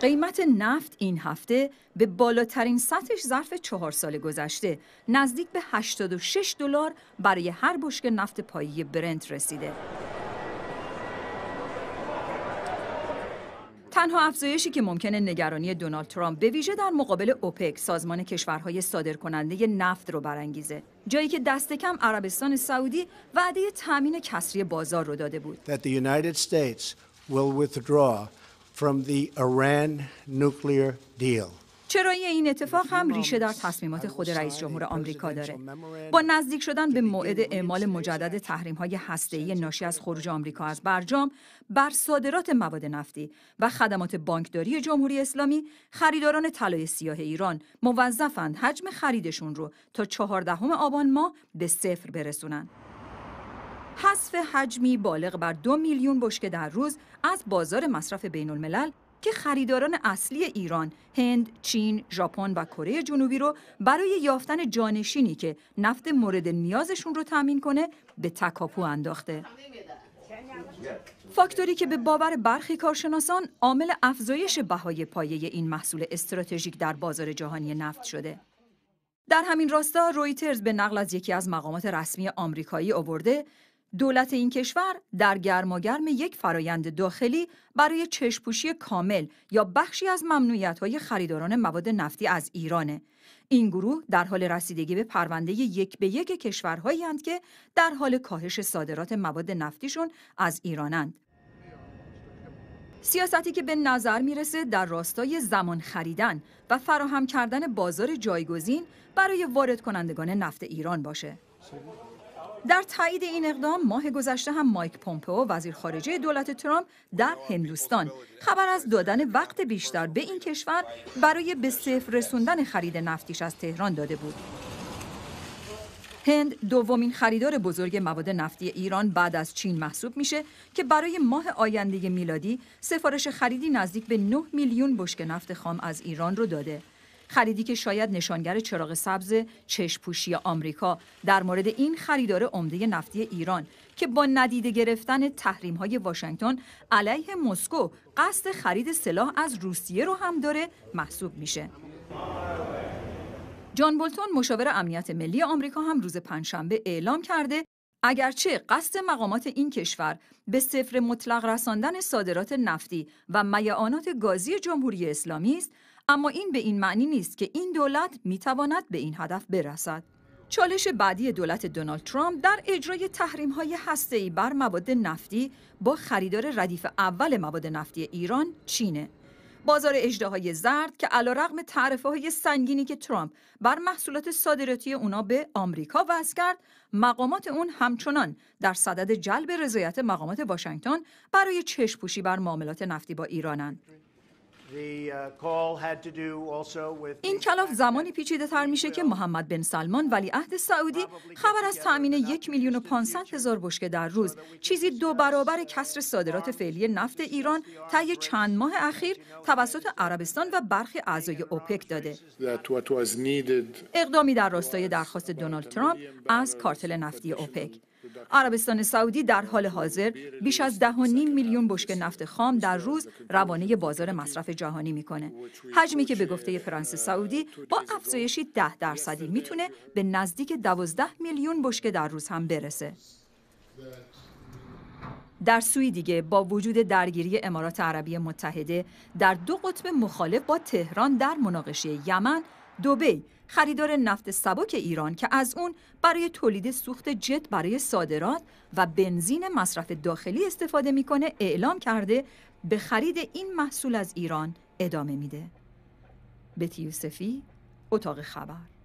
قیمت نفت این هفته به بالاترین سطحش ظرف چهار سال گذشته نزدیک به 86 دلار برای هر بشک نفت پایی برنت رسیده. تنها افزایشی که ممکنه نگرانی دونالد ترامپ به ویژه در مقابل اوپک سازمان کشورهای صادرکننده نفت رو برانگیزه جایی که دست کم عربستان سعودی وعده تامین کسری بازار رو داده بود from the Iran nuclear deal. چرایی این اتفاق هم ریشه در تصمیمات خود رئیس جمهور آمریکا داره. با نزدیک شدن به موعد اعمال مجدد تحریم های هسته‌ای ناشی از خروج آمریکا از برجام بر صادرات مواد نفتی و خدمات بانکداری جمهوری اسلامی، خریداران طلای سیاه ایران موظفند حجم خریدشون رو تا چهاردهم آبان ماه به صفر برسونند نصف حجمی بالغ بر دو میلیون بشکه در روز از بازار مصرف بین الملل که خریداران اصلی ایران، هند، چین، ژاپن و کره جنوبی رو برای یافتن جانشینی که نفت مورد نیازشون رو تامین کنه به تکاپو انداخته. فاکتوری که به باور برخی کارشناسان عامل افزایش بهای پایه این محصول استراتژیک در بازار جهانی نفت شده. در همین راستا رویترز به نقل از یکی از مقامات رسمی آمریکایی آورده دولت این کشور در گرماگرم یک فرایند داخلی برای چشپوشی کامل یا بخشی از ممنوعیت های خریداران مواد نفتی از ایرانه. این گروه در حال رسیدگی به پرونده یک به یک کشورهایی هستند که در حال کاهش صادرات مواد نفتیشون از ایرانند. سیاستی که به نظر میرسه در راستای زمان خریدن و فراهم کردن بازار جایگزین برای وارد کنندگان نفت ایران باشه. در تایید این اقدام ماه گذشته هم مایک پومپئو وزیر خارجه دولت ترامپ در هندوستان خبر از دادن وقت بیشتر به این کشور برای به صفر رسوندن خرید نفتیش از تهران داده بود. هند دومین خریدار بزرگ مواد نفتی ایران بعد از چین محسوب میشه که برای ماه آینده میلادی سفارش خریدی نزدیک به 9 میلیون بشک نفت خام از ایران رو داده. خریدی که شاید نشانگر چراغ سبز چشپوشی آمریکا در مورد این خریدار عمده نفتی ایران که با ندیده گرفتن تحریم های واشنگتن علیه مسکو قصد خرید سلاح از روسیه رو هم داره محسوب میشه. جان بولتون مشاور امنیت ملی آمریکا هم روز پنجشنبه اعلام کرده اگرچه قصد مقامات این کشور به صفر مطلق رساندن صادرات نفتی و میعانات گازی جمهوری اسلامی است اما این به این معنی نیست که این دولت میتواند به این هدف برسد چالش بعدی دولت دونالد ترامپ در اجرای تحریم های هسته بر مواد نفتی با خریدار ردیف اول مواد نفتی ایران چینه بازار های زرد که علیرغم تعرفه های سنگینی که ترامپ بر محصولات صادراتی اونا به آمریکا وضع کرد مقامات اون همچنان در صدد جلب رضایت مقامات واشنگتن برای چشم پوشی بر معاملات نفتی با ایرانند Uh, این کلاف زمانی پیچیده تر میشه که محمد بن سلمان ولی عهد سعودی خبر از تأمین یک میلیون و پانصد هزار بشکه در روز چیزی دو برابر کسر صادرات فعلی نفت ایران طی چند ماه اخیر توسط عربستان و برخی اعضای اوپک داده اقدامی در راستای درخواست دونالد ترامپ از کارتل نفتی اوپک عربستان سعودی در حال حاضر بیش از ده نیم میلیون بشک نفت خام در روز روانه بازار مصرف جهانی میکنه. حجمی که به گفته فرانس سعودی با افزایشی ده درصدی میتونه به نزدیک دوازده میلیون بشک در روز هم برسه. در سوی دیگه با وجود درگیری امارات عربی متحده در دو قطب مخالف با تهران در مناقشه یمن دوبی خریدار نفت سبک ایران که از اون برای تولید سوخت جت برای صادرات و بنزین مصرف داخلی استفاده میکنه اعلام کرده به خرید این محصول از ایران ادامه میده. بتی یوسفی، اتاق خبر